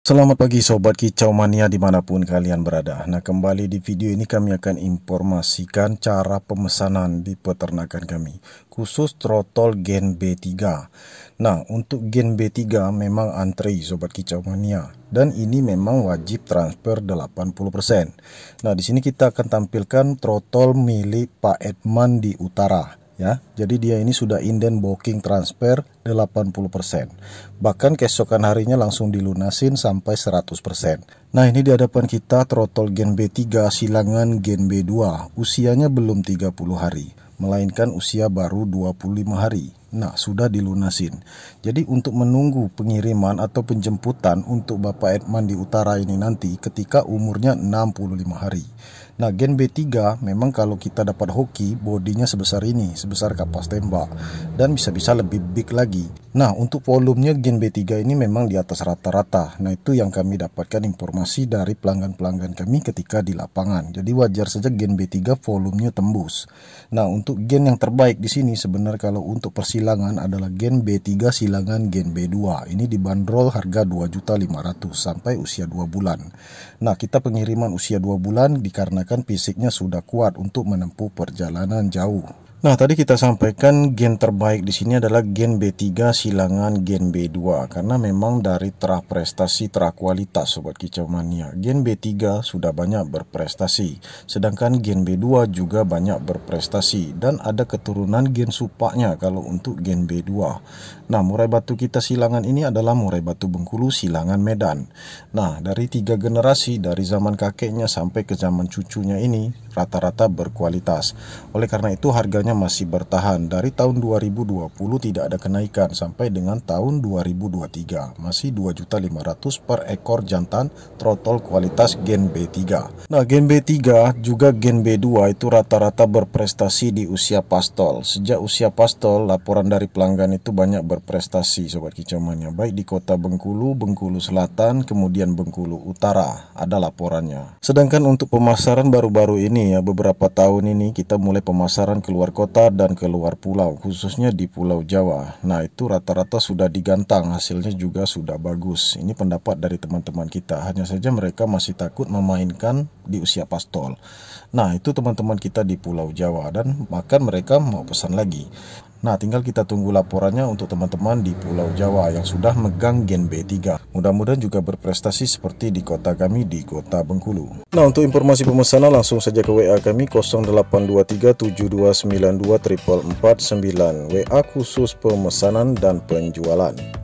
Selamat pagi Sobat Kicau Mania dimanapun kalian berada Nah kembali di video ini kami akan informasikan cara pemesanan di peternakan kami Khusus trotol gen B3 Nah untuk gen B3 memang antri Sobat Kicau Mania Dan ini memang wajib transfer 80% Nah di sini kita akan tampilkan trotol milik Pak Edman di Utara ya. Jadi dia ini sudah inden booking transfer 80%. Bahkan keesokan harinya langsung dilunasin sampai 100%. Nah ini di hadapan kita trotol gen B3 silangan gen B2. Usianya belum 30 hari, melainkan usia baru 25 hari. Nah, sudah dilunasin. Jadi untuk menunggu pengiriman atau penjemputan untuk Bapak Edman di utara ini nanti ketika umurnya 65 hari. Nah, Gen B3 memang kalau kita dapat hoki, bodinya sebesar ini, sebesar kapas tembak dan bisa-bisa lebih big lagi. Nah, untuk volumenya Gen B3 ini memang di atas rata-rata. Nah, itu yang kami dapatkan informasi dari pelanggan-pelanggan kami ketika di lapangan. Jadi wajar saja Gen B3 volumenya tembus. Nah, untuk gen yang terbaik di sini sebenarnya kalau untuk persiapan silangan adalah gen B3 silangan gen B2. Ini dibanderol harga 2.500 sampai usia 2 bulan. Nah, kita pengiriman usia 2 bulan dikarenakan fisiknya sudah kuat untuk menempuh perjalanan jauh. Nah, tadi kita sampaikan gen terbaik di sini adalah gen B3 silangan gen B2 karena memang dari terah prestasi terah kualitas sobat kicau mania. Gen B3 sudah banyak berprestasi, sedangkan gen B2 juga banyak berprestasi dan ada keturunan gen supaknya kalau untuk gen B2. Nah, murai batu kita silangan ini adalah murai batu Bengkulu silangan Medan. Nah, dari tiga generasi dari zaman kakeknya sampai ke zaman cucunya ini rata-rata berkualitas. Oleh karena itu harganya masih bertahan. Dari tahun 2020 tidak ada kenaikan sampai dengan tahun 2023. Masih 2.500 per ekor jantan trotol kualitas gen B3. Nah, gen B3 juga gen B2 itu rata-rata berprestasi di usia pastol. Sejak usia pastol, laporan dari pelanggan itu banyak berprestasi, Sobat Kicaumannya. Baik di kota Bengkulu, Bengkulu Selatan, kemudian Bengkulu Utara. Ada laporannya. Sedangkan untuk pemasaran baru-baru ini ya, beberapa tahun ini kita mulai pemasaran keluar kota dan ke luar pulau, khususnya di Pulau Jawa. Nah, itu rata-rata sudah digantang, hasilnya juga sudah bagus. Ini pendapat dari teman-teman kita, hanya saja mereka masih takut memainkan di usia pastol. Nah, itu teman-teman kita di Pulau Jawa, dan bahkan mereka mau pesan lagi. Nah, tinggal kita tunggu laporannya untuk teman-teman di Pulau Jawa yang sudah megang Gen B3. Mudah-mudahan juga berprestasi seperti di kota kami di Kota Bengkulu. Nah, untuk informasi pemesanan langsung saja ke WA kami 082372924449 WA khusus pemesanan dan penjualan.